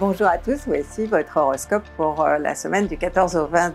Bonjour à tous, voici votre horoscope pour euh, la semaine du 14 au 20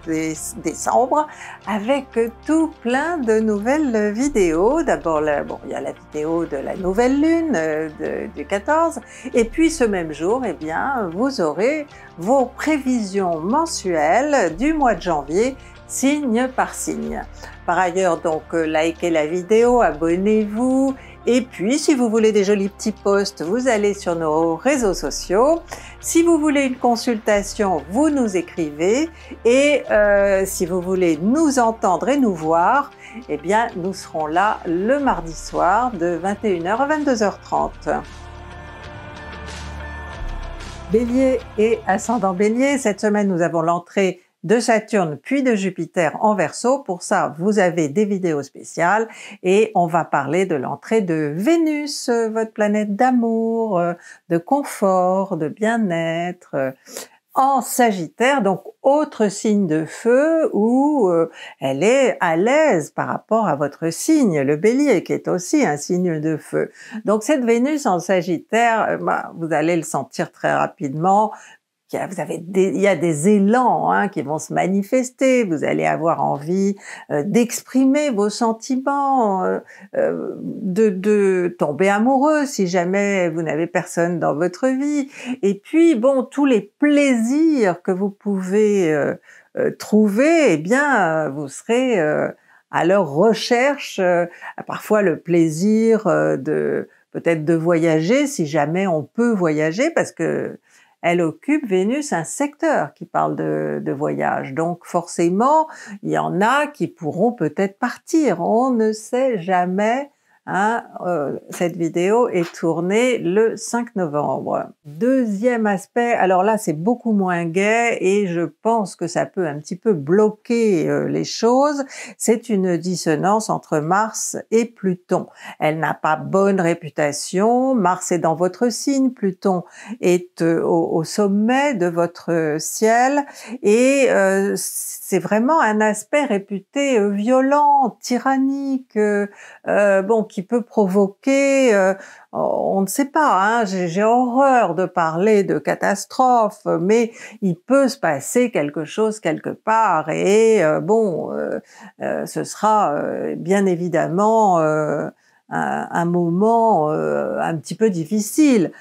décembre avec tout plein de nouvelles vidéos. D'abord, il y a la vidéo de la nouvelle lune euh, du 14 et puis ce même jour, eh bien, vous aurez vos prévisions mensuelles du mois de janvier signe par signe. Par ailleurs, donc, euh, likez la vidéo, abonnez-vous et puis si vous voulez des jolis petits posts, vous allez sur nos réseaux sociaux si vous voulez une consultation, vous nous écrivez et euh, si vous voulez nous entendre et nous voir, eh bien nous serons là le mardi soir de 21h à 22h30. Bélier et ascendant Bélier, cette semaine nous avons l'entrée de Saturne puis de Jupiter en verso. Pour ça, vous avez des vidéos spéciales et on va parler de l'entrée de Vénus, votre planète d'amour, euh, de confort, de bien-être euh, en Sagittaire, donc autre signe de feu où euh, elle est à l'aise par rapport à votre signe, le bélier, qui est aussi un signe de feu. Donc cette Vénus en Sagittaire, bah, vous allez le sentir très rapidement, vous avez il y a des élans hein, qui vont se manifester, vous allez avoir envie euh, d'exprimer vos sentiments, euh, euh, de, tomber amoureux si jamais vous n'avez personne dans votre vie. Et puis, bon, tous les plaisirs que vous pouvez trouver, eh bien, vous serez à leur recherche, parfois le plaisir de peut-être de voyager si jamais on peut voyager parce que elle occupe Vénus un secteur qui parle de, voyage. Donc forcément, il y en a qui pourront peut-être partir. On ne sait jamais euh, cette vidéo est tournée le 5 novembre. Deuxième aspect, alors là c'est beaucoup moins gai et je pense que ça peut un petit peu bloquer euh, les choses, c'est une dissonance entre Mars et Pluton. Elle n'a pas bonne réputation, Mars est dans votre signe, Pluton est euh, au, sommet de votre ciel et c'est vraiment un aspect réputé violent, tyrannique, bon, qui peut provoquer, euh, on ne sait pas, hein, j'ai horreur de parler de catastrophe, mais il peut se passer quelque chose quelque part et euh, bon, euh, ce sera bien évidemment un, un, moment un petit peu difficile.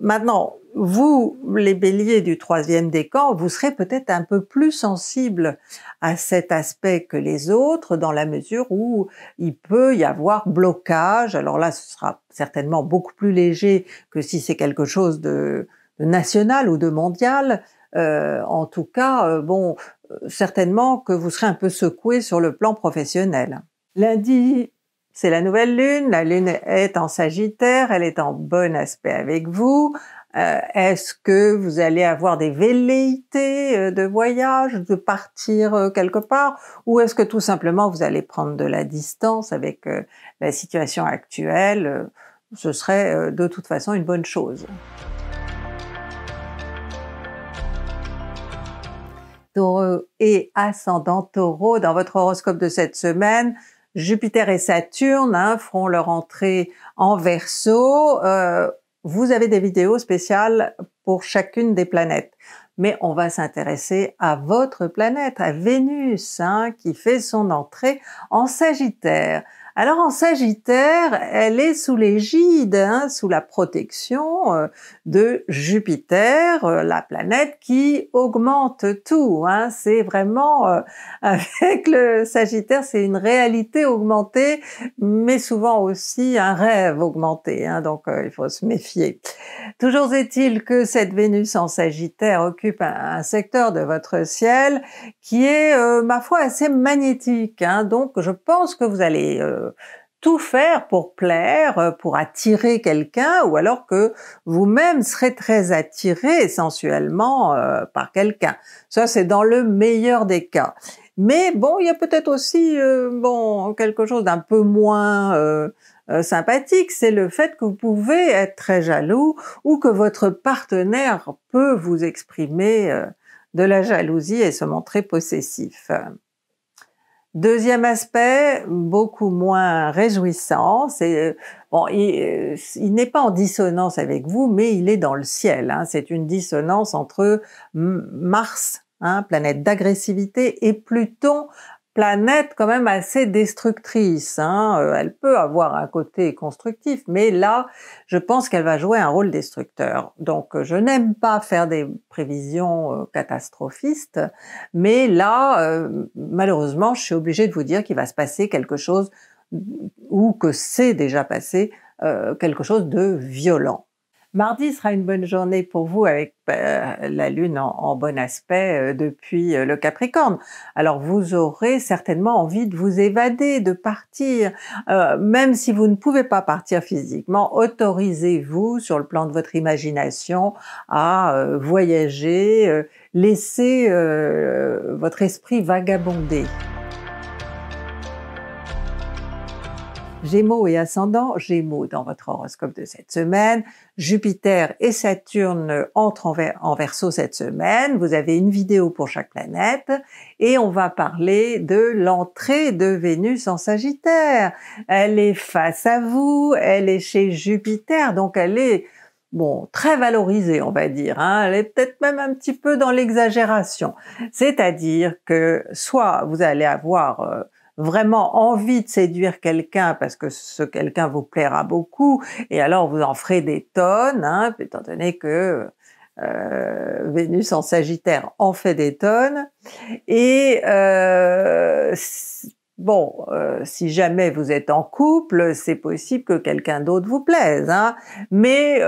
Maintenant, vous, les béliers du troisième décan, vous serez peut-être un peu plus sensible à cet aspect que les autres dans la mesure où il peut y avoir blocage. Alors là, ce sera certainement beaucoup plus léger que si c'est quelque chose de, national ou de mondial. Euh, en tout cas, euh, bon, euh, certainement que vous serez un peu secoué sur le plan professionnel. Lundi, c'est la nouvelle lune. La lune est en Sagittaire. Elle est en bon aspect avec vous. Euh, est-ce que vous allez avoir des velléités euh, de voyage, de partir euh, quelque part, ou est-ce que tout simplement vous allez prendre de la distance avec la situation actuelle Ce serait de toute façon une bonne chose. Taureau et ascendant taureau, dans votre horoscope de cette semaine, Jupiter et Saturne hein, feront leur entrée en verso. Vous avez des vidéos spéciales pour chacune des planètes, mais on va s'intéresser à votre planète, à Vénus, hein, qui fait son entrée en Sagittaire. Alors en Sagittaire, elle est sous l'égide, hein, sous la protection euh, de Jupiter, euh, la planète qui augmente tout. Hein. c'est vraiment, euh, avec le Sagittaire, c'est une réalité augmentée, mais souvent aussi un rêve augmenté, hein. donc il faut se méfier. Toujours est-il que cette Vénus en Sagittaire occupe un, un secteur de votre ciel qui est, ma foi, assez magnétique. donc je pense que vous allez tout faire pour plaire, euh, pour attirer quelqu'un, ou alors que vous-même serez très attiré sensuellement euh, par quelqu'un. Ça, c'est dans le meilleur des cas. Mais bon, il y a peut-être aussi euh, bon quelque chose d'un peu moins sympathique, c'est le fait que vous pouvez être très jaloux ou que votre partenaire peut vous exprimer de la jalousie et se montrer possessif. Deuxième aspect, beaucoup moins réjouissant, euh, bon, euh, il, n'est pas en dissonance avec vous, mais il est dans le ciel. Hein. c'est une dissonance entre Mars, hein, planète d'agressivité, et Pluton, planète quand même assez destructrice. Hein. Euh, elle peut avoir un côté constructif, mais là, je pense qu'elle va jouer un rôle destructeur. Donc, je n'aime pas faire des prévisions euh, catastrophistes, mais là, euh, malheureusement, je suis obligée de vous dire qu'il va se passer quelque chose, ou que c'est déjà passé, quelque chose de violent. Mardi sera une bonne journée pour vous avec bah, la Lune en, bon aspect euh, depuis euh, le Capricorne. Alors vous aurez certainement envie de vous évader, de partir. Euh, même si vous ne pouvez pas partir physiquement, autorisez-vous sur le plan de votre imagination à voyager, laissez votre esprit vagabonder. Gémeaux et ascendant Gémeaux dans votre horoscope de cette semaine. Jupiter et Saturne entrent en, verso cette semaine. Vous avez une vidéo pour chaque planète et on va parler de l'entrée de Vénus en Sagittaire. Elle est face à vous, elle est chez Jupiter, donc elle est bon, très valorisée, on va dire. Hein. Elle est peut-être même un petit peu dans l'exagération. C'est-à-dire que soit vous allez avoir... Euh, vraiment envie de séduire quelqu'un parce que ce quelqu'un vous plaira beaucoup, et alors vous en ferez des tonnes, hein, étant donné que euh, Vénus en Sagittaire en fait des tonnes. Et euh, bon, euh, si jamais vous êtes en couple, c'est possible que quelqu'un d'autre vous plaise, hein. mais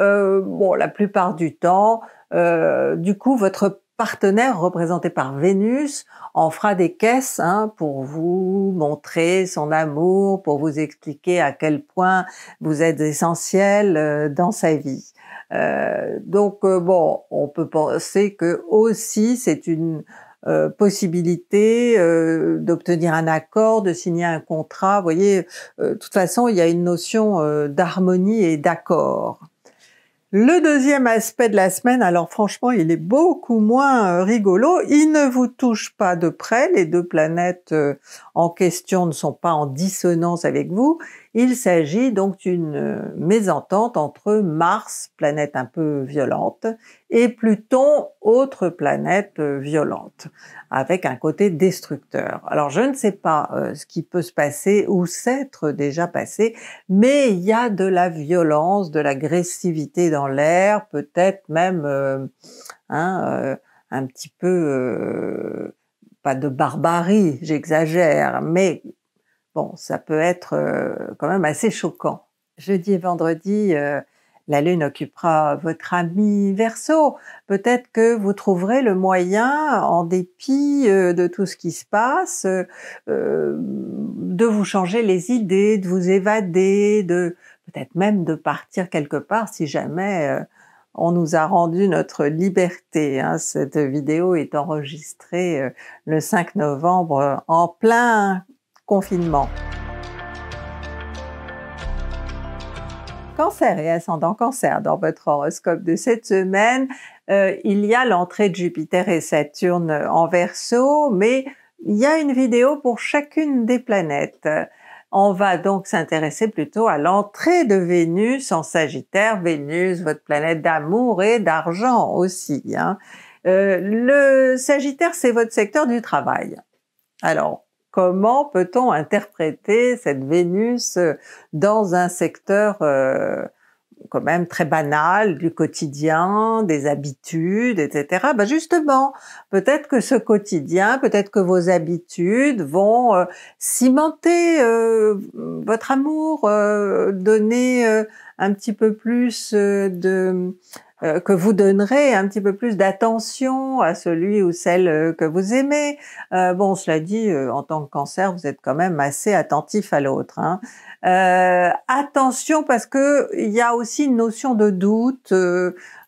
bon, la plupart du temps, du coup, votre partenaire représenté par Vénus en fera des caisses hein, pour vous montrer son amour, pour vous expliquer à quel point vous êtes essentiel euh, dans sa vie. Euh, donc euh, bon, on peut penser que aussi c'est une possibilité d'obtenir un accord, de signer un contrat. Vous voyez, de toute façon, il y a une notion d'harmonie et d'accord. Le deuxième aspect de la semaine, alors franchement, il est beaucoup moins euh, rigolo. Il ne vous touche pas de près. Les deux planètes euh, en question ne sont pas en dissonance avec vous. Il s'agit donc d'une euh, mésentente entre Mars, planète un peu violente, et Pluton, autre planète euh, violente, avec un côté destructeur. Alors je ne sais pas euh, ce qui peut se passer ou s'être déjà passé, mais il y a de la violence, de l'agressivité dans l'air, peut-être même hein, un petit peu... pas de barbarie, j'exagère, mais Bon, ça peut être euh, quand même assez choquant. Jeudi et vendredi, euh, la Lune occupera votre ami Verseau. Peut-être que vous trouverez le moyen, en dépit euh, de tout ce qui se passe, de vous changer les idées, de vous évader, de peut-être même de partir quelque part si jamais on nous a rendu notre liberté. Hein. Cette vidéo est enregistrée le 5 novembre en plein confinement. Cancer et ascendant cancer dans votre horoscope de cette semaine, euh, il y a l'entrée de Jupiter et Saturne en verso, mais il y a une vidéo pour chacune des planètes. On va donc s'intéresser plutôt à l'entrée de Vénus en Sagittaire, Vénus, votre planète d'amour et d'argent aussi. Hein. Euh, le Sagittaire, c'est votre secteur du travail. Alors, Comment peut-on interpréter cette Vénus euh, dans un secteur euh, quand même très banal du quotidien, des habitudes, etc. Ben, justement, peut-être que ce quotidien, peut-être que vos habitudes vont euh, cimenter votre amour, donner un petit peu plus de euh, que vous donnerez un petit peu plus d'attention à celui ou celle euh, que vous aimez. Euh, bon, cela dit, en tant que cancer, vous êtes quand même assez attentif à l'autre. Hein. attention parce que il y a aussi une notion de doute dans,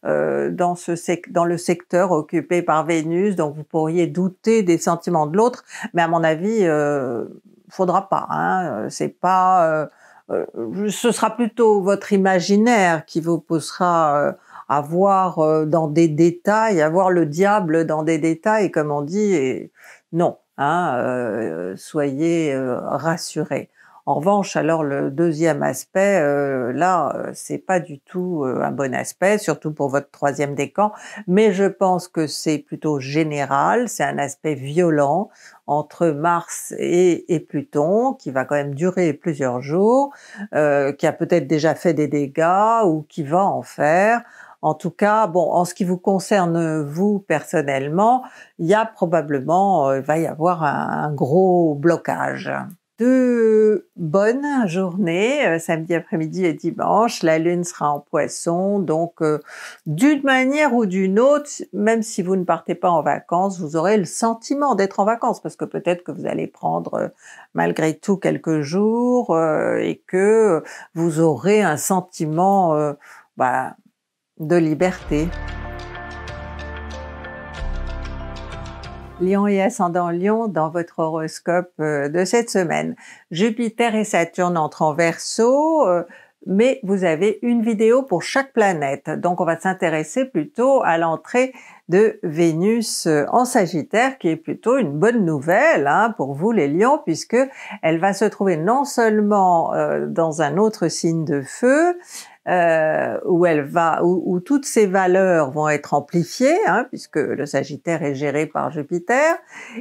le secteur occupé par Vénus, donc vous pourriez douter des sentiments de l'autre, mais à mon avis, euh, faudra pas. Hein. C'est pas, ce sera plutôt votre imaginaire qui vous poussera avoir euh, dans des détails, avoir le diable dans des détails, comme on dit, non, hein, euh, soyez euh, rassurés. En revanche, alors le deuxième aspect, là, c'est pas du tout un bon aspect, surtout pour votre troisième décan, mais je pense que c'est plutôt général, c'est un aspect violent entre Mars et, Pluton, qui va quand même durer plusieurs jours, qui a peut-être déjà fait des dégâts ou qui va en faire. En tout cas, bon, en ce qui vous concerne vous personnellement, il y a probablement, euh, il va y avoir un, gros blocage. Deux bonnes journées, euh, samedi après-midi et dimanche. La lune sera en poisson, donc euh, d'une manière ou d'une autre, même si vous ne partez pas en vacances, vous aurez le sentiment d'être en vacances parce que peut-être que vous allez prendre malgré tout quelques jours et que vous aurez un sentiment bah, de liberté. Lion et ascendant Lion dans votre horoscope euh, de cette semaine. Jupiter et Saturne entrent en Verseau, mais vous avez une vidéo pour chaque planète. Donc on va s'intéresser plutôt à l'entrée de Vénus euh, en Sagittaire, qui est plutôt une bonne nouvelle hein, pour vous les Lions, puisque elle va se trouver non seulement euh, dans un autre signe de feu, euh, où elle va, où, toutes ces valeurs vont être amplifiées, hein, puisque le Sagittaire est géré par Jupiter,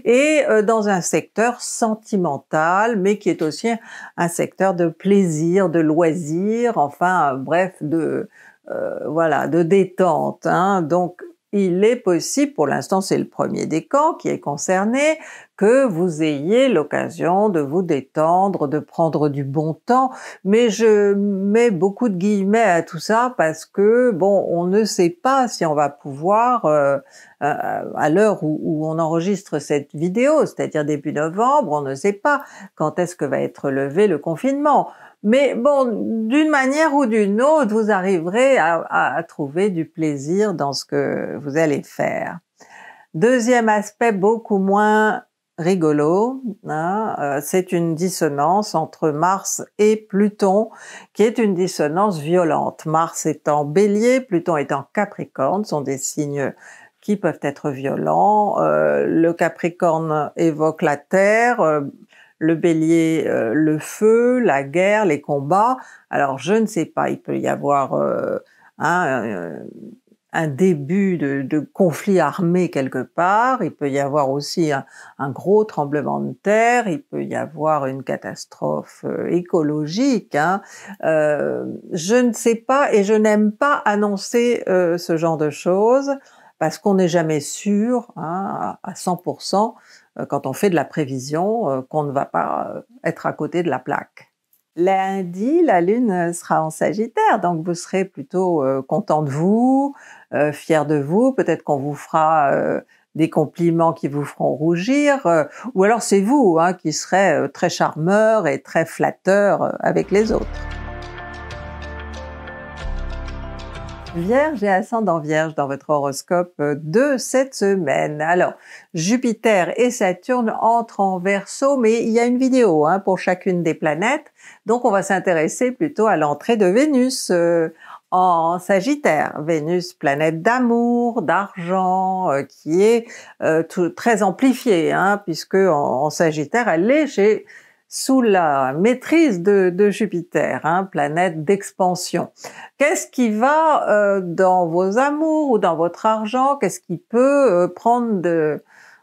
et euh, dans un secteur sentimental, mais qui est aussi un secteur de plaisir, de loisir, enfin bref, de euh, voilà, de détente. Hein. Donc il est possible, pour l'instant c'est le premier des camps qui est concerné, que vous ayez l'occasion de vous détendre, de prendre du bon temps, mais je mets beaucoup de guillemets à tout ça parce que bon, on ne sait pas si on va pouvoir, euh, euh, à l'heure où, on enregistre cette vidéo, c'est-à-dire début novembre, on ne sait pas quand est-ce que va être levé le confinement. Mais bon, d'une manière ou d'une autre, vous arriverez à, trouver du plaisir dans ce que vous allez faire. Deuxième aspect beaucoup moins rigolo, hein, euh, c'est une dissonance entre Mars et Pluton, qui est une dissonance violente. Mars étant bélier, Pluton étant capricorne, sont des signes qui peuvent être violents. Euh, le Capricorne évoque la Terre, euh, le bélier, euh, le feu, la guerre, les combats. Alors je ne sais pas, il peut y avoir euh, euh, un, début de, conflit armé quelque part, il peut y avoir aussi un, gros tremblement de terre, il peut y avoir une catastrophe écologique. Hein. je ne sais pas et je n'aime pas annoncer ce genre de choses parce qu'on n'est jamais sûr hein, à 100% euh, quand on fait de la prévision euh, qu'on ne va pas euh, être à côté de la plaque. Lundi, la Lune sera en Sagittaire, donc vous serez plutôt content de vous, fier de vous, peut-être qu'on vous fera des compliments qui vous feront rougir, ou alors c'est vous hein, qui serez très charmeur et très flatteur avec les autres. Vierge et ascendant Vierge dans votre horoscope euh, de cette semaine. Alors, Jupiter et Saturne entrent en Verseau, mais il y a une vidéo hein, pour chacune des planètes, donc on va s'intéresser plutôt à l'entrée de Vénus euh, en Sagittaire. Vénus, planète d'amour, d'argent, euh, qui est très amplifiée, hein, puisque en, en Sagittaire, elle est chez sous la maîtrise de, Jupiter, hein, planète d'expansion. Qu'est-ce qui va euh, dans vos amours ou dans votre argent Qu'est-ce qui peut euh, prendre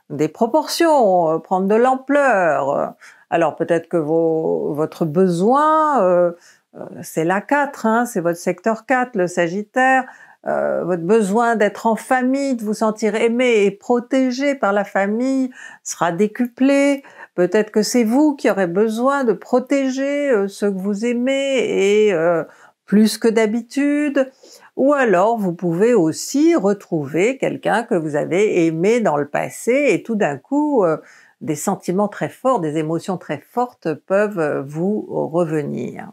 des proportions, euh, prendre de l'ampleur Alors peut-être que votre besoin, c'est la 4, hein, c'est votre secteur 4, le Sagittaire, votre besoin d'être en famille, de vous sentir aimé et protégé par la famille sera décuplé. Peut-être que c'est vous qui aurez besoin de protéger euh, ce que vous aimez et euh, plus que d'habitude. Ou alors vous pouvez aussi retrouver quelqu'un que vous avez aimé dans le passé et tout d'un coup euh, des sentiments très forts, des émotions très fortes peuvent vous revenir.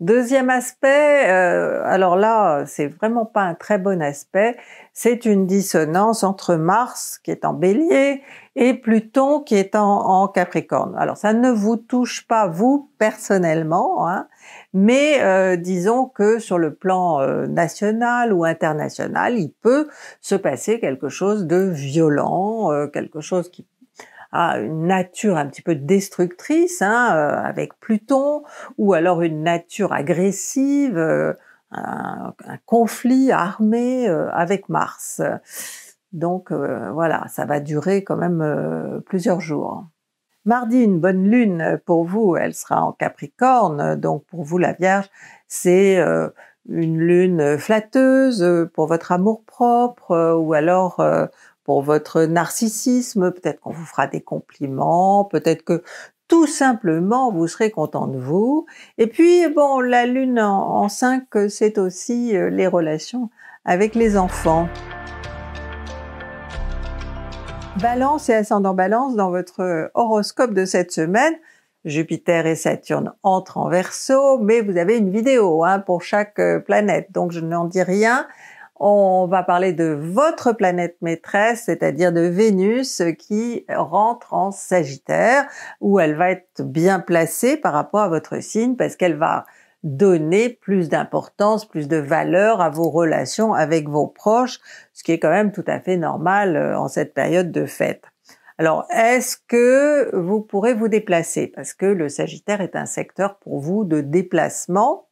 Deuxième aspect, euh, alors là, c'est vraiment pas un très bon aspect, c'est une dissonance entre Mars qui est en bélier et Pluton qui est en, Capricorne. Alors ça ne vous touche pas vous personnellement, hein, mais euh, disons que sur le plan euh, national ou international, il peut se passer quelque chose de violent, quelque chose qui une nature un petit peu destructrice, hein, euh, avec Pluton, ou alors une nature agressive, euh, un, un, conflit armé euh, avec Mars. Donc voilà, ça va durer quand même plusieurs jours. Mardi, une bonne lune pour vous, elle sera en Capricorne, donc pour vous la Vierge, c'est une lune flatteuse pour votre amour propre ou alors pour votre narcissisme, peut-être qu'on vous fera des compliments, peut-être que tout simplement vous serez content de vous. Et puis, bon, la lune en, 5, c'est aussi euh, les relations avec les enfants. Balance et ascendant balance dans votre horoscope de cette semaine. Jupiter et Saturne entrent en verso, mais vous avez une vidéo hein, pour chaque euh, planète, donc je n'en dis rien. On va parler de votre planète maîtresse, c'est-à-dire de Vénus qui rentre en Sagittaire, où elle va être bien placée par rapport à votre signe parce qu'elle va donner plus d'importance, plus de valeur à vos relations avec vos proches, ce qui est quand même tout à fait normal euh, en cette période de fête. Alors, est-ce que vous pourrez vous déplacer Parce que le Sagittaire est un secteur pour vous de déplacement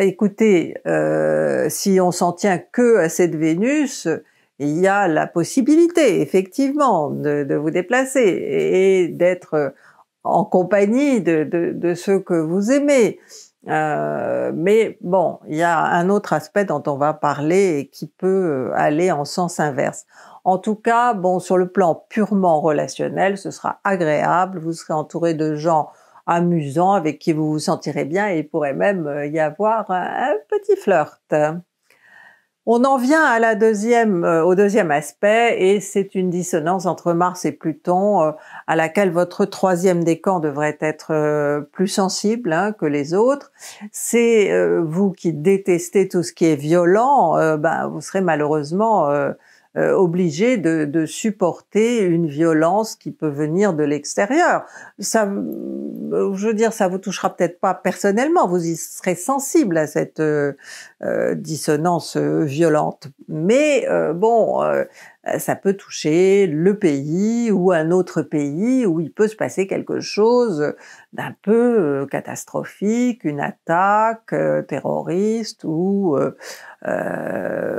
écoutez, euh, si on s'en tient que à cette Vénus, il y a la possibilité, effectivement, de, vous déplacer et d'être en compagnie de, ceux que vous aimez. Euh, mais bon, il y a un autre aspect dont on va parler et qui peut aller en sens inverse. En tout cas, bon, sur le plan purement relationnel, ce sera agréable, vous serez entouré de gens amusant avec qui vous vous sentirez bien et il pourrait même euh, y avoir un, petit flirt. On en vient à la deuxième, euh, au deuxième aspect et c'est une dissonance entre Mars et Pluton euh, à laquelle votre troisième décan devrait être plus sensible hein, que les autres. C'est vous qui détestez tout ce qui est violent, ben, vous serez malheureusement euh, obligé de, supporter une violence qui peut venir de l'extérieur. Ça, euh, je veux dire, ça vous touchera peut-être pas personnellement, vous y serez sensible à cette euh, dissonance violente. Mais bon, euh, ça peut toucher le pays ou un autre pays où il peut se passer quelque chose d'un peu euh, catastrophique, une attaque euh, terroriste ou,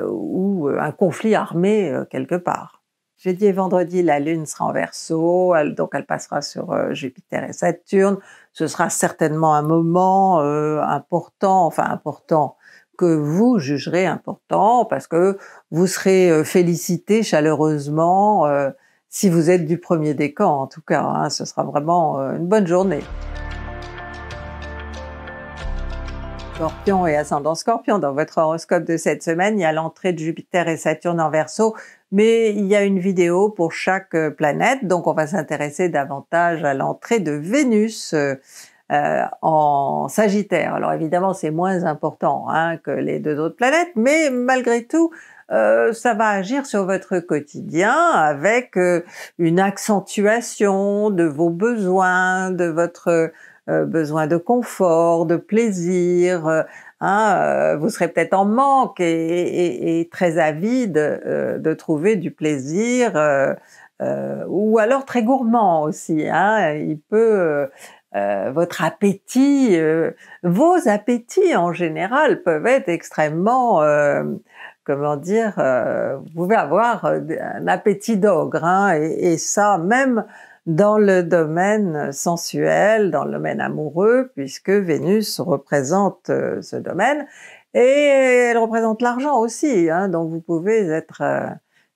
ou un conflit armé quelque part. Jeudi et vendredi, la Lune sera en verso, donc elle passera sur Jupiter et Saturne. Ce sera certainement un moment important, enfin important, que vous jugerez important parce que vous serez euh, félicité chaleureusement euh, si vous êtes du premier décan en tout cas. Hein, ce sera vraiment euh, une bonne journée. Scorpion et ascendant Scorpion, dans votre horoscope de cette semaine, il y a l'entrée de Jupiter et Saturne en verso, mais il y a une vidéo pour chaque planète, donc on va s'intéresser davantage à l'entrée de Vénus. Euh, en Sagittaire. Alors évidemment, c'est moins important hein, que les deux autres planètes, mais malgré tout, euh, ça va agir sur votre quotidien avec euh, une accentuation de vos besoins, de votre besoin de confort, de plaisir. Hein, vous serez peut-être en manque et, très avide de trouver du plaisir. ou alors très gourmand aussi. Hein. il peut euh, votre appétit, euh, vos appétits en général peuvent être extrêmement, euh, comment dire, vous pouvez avoir un appétit d'ogre, hein, et, ça même dans le domaine sensuel, dans le domaine amoureux, puisque Vénus représente ce domaine, et elle représente l'argent aussi, hein, donc vous pouvez être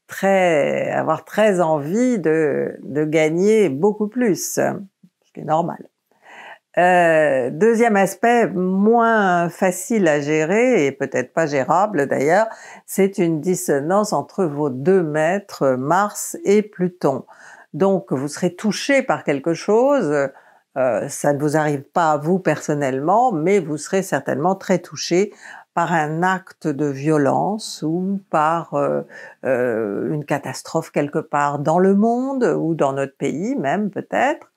très, avoir très envie de gagner beaucoup plus, ce qui est normal. Euh, deuxième aspect, moins facile à gérer et peut-être pas gérable d'ailleurs, c'est une dissonance entre vos deux maîtres Mars et Pluton. Donc vous serez touché par quelque chose, euh, ça ne vous arrive pas à vous personnellement, mais vous serez certainement très touché par un acte de violence ou par euh, une catastrophe quelque part dans le monde ou dans notre pays même peut-être.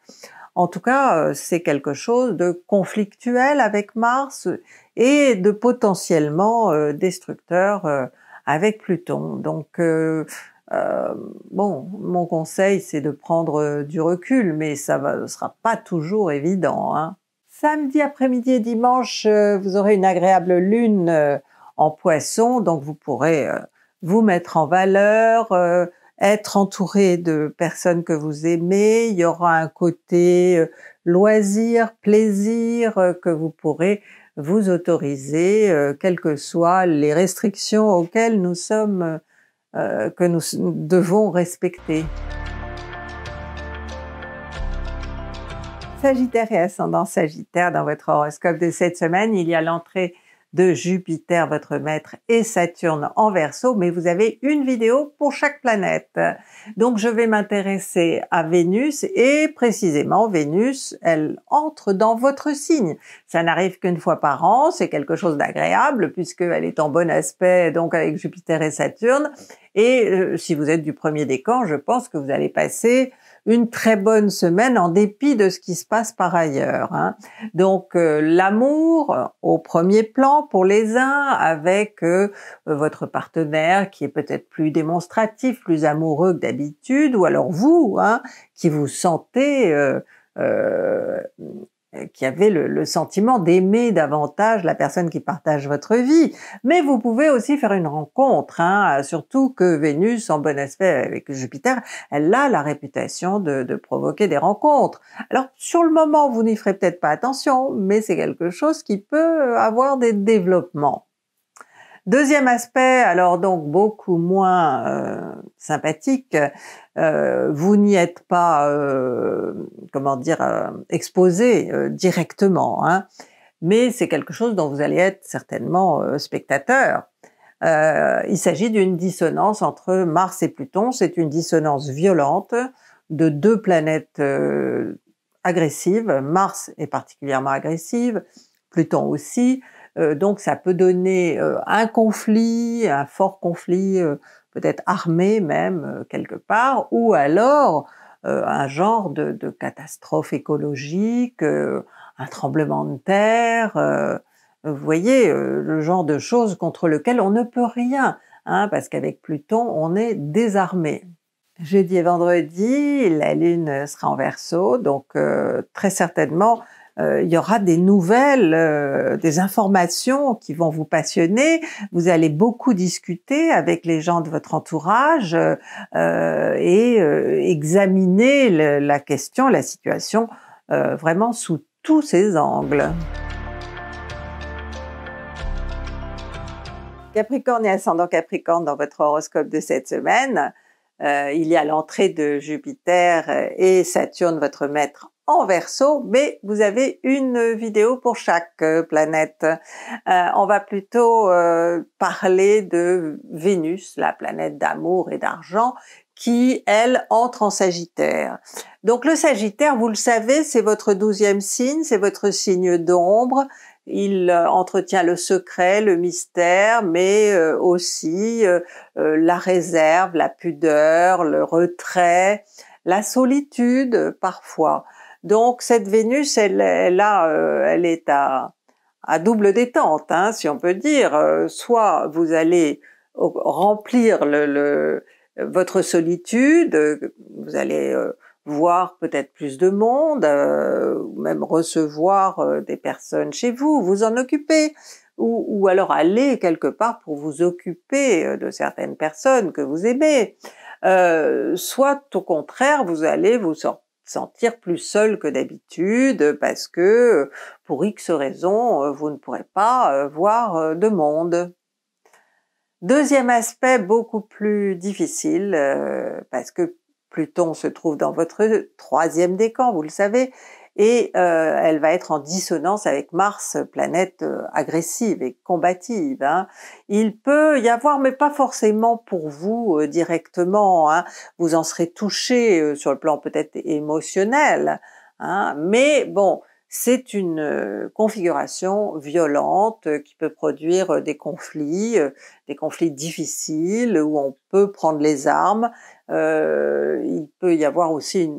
En tout cas, euh, c'est quelque chose de conflictuel avec Mars et de potentiellement euh, destructeur euh, avec Pluton. Donc, bon, mon conseil, c'est de prendre du recul, mais ça ne sera pas toujours évident. Hein. Samedi après-midi et dimanche, vous aurez une agréable lune en poisson, donc vous pourrez vous mettre en valeur, être entouré de personnes que vous aimez, il y aura un côté euh, loisir, plaisir euh, que vous pourrez vous autoriser, euh, quelles que soient les restrictions auxquelles nous sommes, que nous devons respecter. Sagittaire et ascendant Sagittaire, dans votre horoscope de cette semaine, il y a l'entrée de Jupiter, votre maître, et Saturne en verso, mais vous avez une vidéo pour chaque planète. Donc je vais m'intéresser à Vénus et précisément Vénus, elle entre dans votre signe. Ça n'arrive qu'une fois par an, c'est quelque chose d'agréable puisqu'elle est en bon aspect donc avec Jupiter et Saturne. Et euh, si vous êtes du premier décan, je pense que vous allez passer une très bonne semaine en dépit de ce qui se passe par ailleurs. Hein. Donc euh, l'amour euh, au premier plan pour les uns avec euh, votre partenaire qui est peut-être plus démonstratif, plus amoureux que d'habitude, ou alors vous hein, qui vous sentez qui avait le, sentiment d'aimer davantage la personne qui partage votre vie. Mais vous pouvez aussi faire une rencontre, hein, surtout que Vénus, en bon aspect avec Jupiter, elle a la réputation de provoquer des rencontres. Alors sur le moment, vous n'y ferez peut-être pas attention, mais c'est quelque chose qui peut avoir des développements. Deuxième aspect, alors donc beaucoup moins euh, sympathique, euh, vous n'y êtes pas, euh, comment dire, exposé directement, hein, mais c'est quelque chose dont vous allez être certainement spectateur. il s'agit d'une dissonance entre Mars et Pluton, c'est une dissonance violente de deux planètes agressives. Mars est particulièrement agressive, Pluton aussi. Euh, donc ça peut donner euh, un conflit, un fort conflit, euh, peut-être armé même quelque part, ou alors un genre de, catastrophe écologique, un tremblement de terre, vous voyez, le genre de choses contre lequel on ne peut rien, hein, parce qu'avec Pluton, on est désarmé. Jeudi et vendredi, la Lune sera en verso, donc très certainement, euh, il y aura des nouvelles, euh, des informations qui vont vous passionner. Vous allez beaucoup discuter avec les gens de votre entourage euh, et examiner la question, la situation vraiment sous tous ses angles. Capricorne et ascendant Capricorne dans votre horoscope de cette semaine. il y a l'entrée de Jupiter et Saturne, votre maître en verso, mais vous avez une vidéo pour chaque euh, planète. Euh, on va plutôt euh, parler de Vénus, la planète d'amour et d'argent, qui, elle, entre en Sagittaire. Donc le Sagittaire, vous le savez, c'est votre douzième signe, c'est votre signe d'ombre. Il entretient le secret, le mystère, mais aussi la réserve, la pudeur, le retrait, la solitude parfois. Donc cette Vénus, elle, elle, euh, elle est à, double détente, hein, si on peut dire. Euh, soit vous allez remplir le, votre solitude, vous allez euh, voir peut-être plus de monde, ou même recevoir des personnes chez vous, vous en occuper, ou, alors aller quelque part pour vous occuper de certaines personnes que vous aimez. soit au contraire, vous allez vous sortir sentir plus seul que d'habitude parce que euh, pour X raisons, euh, vous ne pourrez pas euh, voir de monde. Deuxième aspect beaucoup plus difficile parce que Pluton se trouve dans votre troisième décan, vous le savez, et euh, elle va être en dissonance avec Mars, planète euh, agressive et combative. Hein. Il peut y avoir, mais pas forcément pour vous euh, directement, hein. vous en serez touché sur le plan peut-être émotionnel, hein. mais bon, c'est une configuration violente qui peut produire des conflits, des conflits difficiles où on peut prendre les armes. il peut y avoir aussi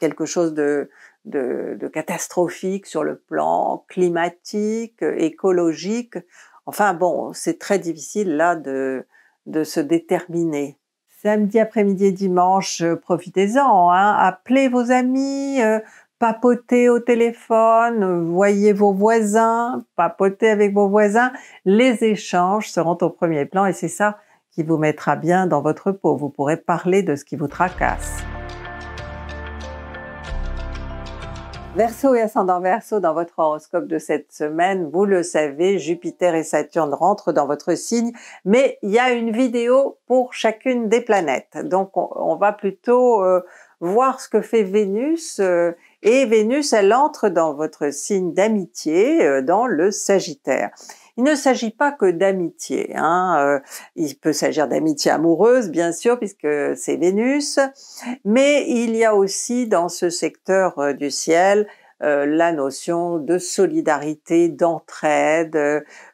quelque chose de de, catastrophique sur le plan climatique, écologique. Enfin bon, c'est très difficile là de, de se déterminer. Samedi après-midi et dimanche, profitez-en, hein, appelez vos amis, euh, papotez au téléphone, voyez vos voisins, papotez avec vos voisins. Les échanges seront au premier plan et c'est ça qui vous mettra bien dans votre peau. Vous pourrez parler de ce qui vous tracasse. Verseau et ascendant Verseau dans votre horoscope de cette semaine, vous le savez, Jupiter et Saturne rentrent dans votre signe, mais il y a une vidéo pour chacune des planètes. Donc on, va plutôt euh, voir ce que fait Vénus euh, et Vénus elle entre dans votre signe d'amitié euh, dans le Sagittaire. Il ne s'agit pas que d'amitié. Hein, euh, il peut s'agir d'amitié amoureuse, bien sûr, puisque c'est Vénus, mais il y a aussi dans ce secteur euh, du ciel euh, la notion de solidarité, d'entraide,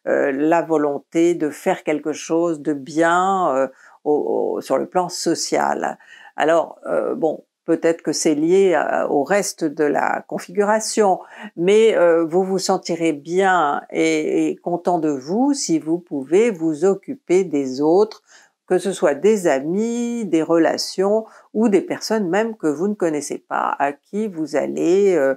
la volonté de faire quelque chose de bien sur le plan social. Alors, bon, Peut-être que c'est lié euh, au reste de la configuration, mais euh, vous vous sentirez bien et, content de vous si vous pouvez vous occuper des autres, que ce soit des amis, des relations ou des personnes même que vous ne connaissez pas, à qui vous allez euh,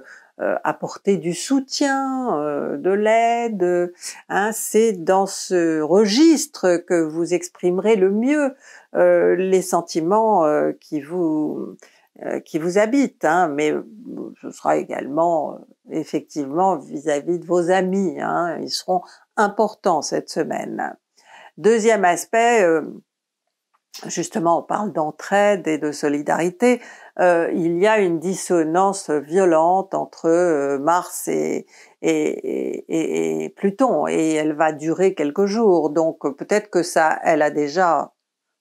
apporter du soutien, de l'aide. Hein. c'est dans ce registre que vous exprimerez le mieux les sentiments qui vous euh, qui vous habite, hein, mais ce sera également euh, effectivement vis-à-vis de vos amis. Hein, ils seront importants cette semaine. Deuxième aspect, euh, justement on parle d'entraide et de solidarité, il y a une dissonance violente entre Mars et, et, et Pluton et elle va durer quelques jours, donc peut-être que ça, elle a déjà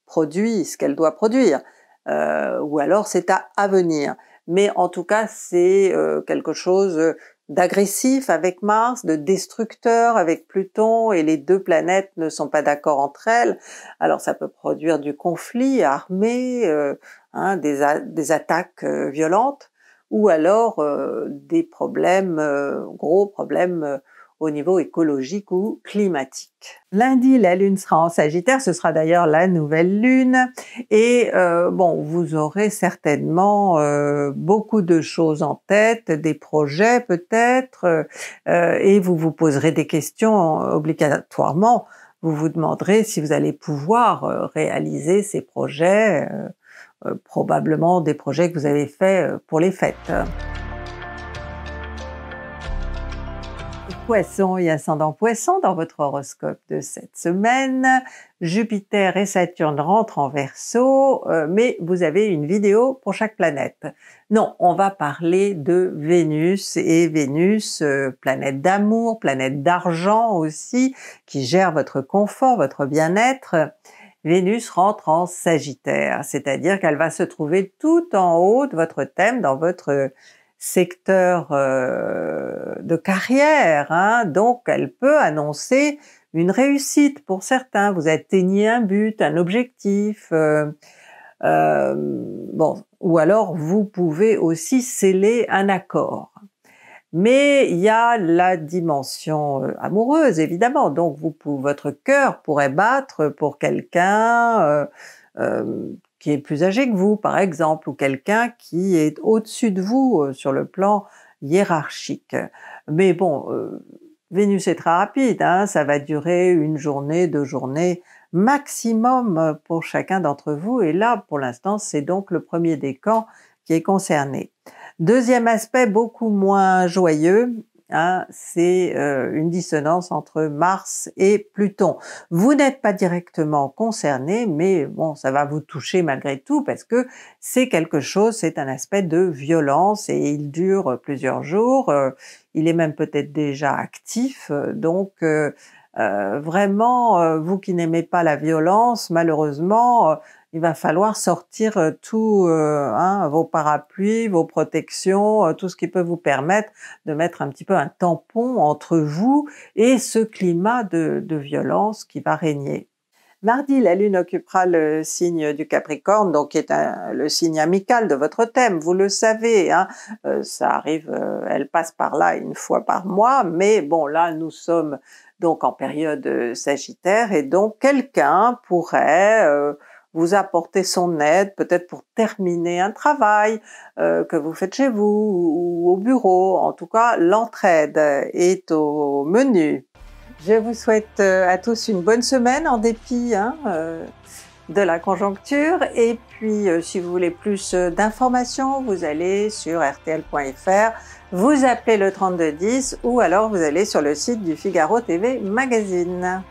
produit ce qu'elle doit produire, euh, ou alors c'est à, à venir. Mais en tout cas, c'est euh, quelque chose d'agressif avec Mars, de destructeur avec Pluton, et les deux planètes ne sont pas d'accord entre elles. Alors ça peut produire du conflit armé, euh, hein, des, des, attaques violentes, ou alors des problèmes, gros problèmes au niveau écologique ou climatique. Lundi, la Lune sera en Sagittaire, ce sera d'ailleurs la nouvelle Lune, et euh, bon, vous aurez certainement euh, beaucoup de choses en tête, des projets peut-être, euh, et vous vous poserez des questions obligatoirement. Vous vous demanderez si vous allez pouvoir réaliser ces projets, probablement des projets que vous avez faits pour les fêtes. poisson et ascendant poisson dans votre horoscope de cette semaine. Jupiter et Saturne rentrent en verso, euh, mais vous avez une vidéo pour chaque planète. Non, on va parler de Vénus et Vénus, euh, planète d'amour, planète d'argent aussi, qui gère votre confort, votre bien-être. Vénus rentre en Sagittaire, c'est-à-dire qu'elle va se trouver tout en haut de votre thème dans votre secteur euh, de carrière, hein. donc elle peut annoncer une réussite pour certains. Vous atteignez un but, un objectif. Euh, euh, bon, ou alors vous pouvez aussi sceller un accord. Mais il y a la dimension amoureuse, évidemment. Donc, vous, votre cœur pourrait battre pour quelqu'un qui est plus âgé que vous, par exemple, ou quelqu'un qui est au-dessus de vous euh, sur le plan hiérarchique. Mais bon, euh, Vénus est très rapide, hein, ça va durer une journée, deux journées maximum pour chacun d'entre vous, et là, pour l'instant, c'est donc le premier décan qui est concerné. Deuxième aspect beaucoup moins joyeux, Hein, c'est euh, une dissonance entre Mars et Pluton. Vous n'êtes pas directement concerné, mais bon, ça va vous toucher malgré tout parce que c'est quelque chose, c'est un aspect de violence et il dure plusieurs jours. Euh, il est même peut-être déjà actif, euh, donc vraiment, vous qui n'aimez pas la violence, malheureusement, il va falloir sortir euh, tous euh, hein, vos parapluies, vos protections, euh, tout ce qui peut vous permettre de mettre un petit peu un tampon entre vous et ce climat de, violence qui va régner. Mardi, la Lune occupera le signe du Capricorne, donc qui est le signe amical de votre thème, vous le savez. Hein. ça arrive, elle passe par là une fois par mois, mais bon, là, nous sommes donc en période sagittaire, et donc quelqu'un pourrait vous apporter son aide, peut-être pour terminer un travail euh, que vous faites chez vous ou, au bureau. En tout cas, l'entraide est au menu. Je vous souhaite euh, à tous une bonne semaine en dépit hein, euh, de la conjoncture. Et puis, si vous voulez plus d'informations, vous allez sur rtl.fr, vous appelez le 3210 ou alors vous allez sur le site du Figaro TV Magazine.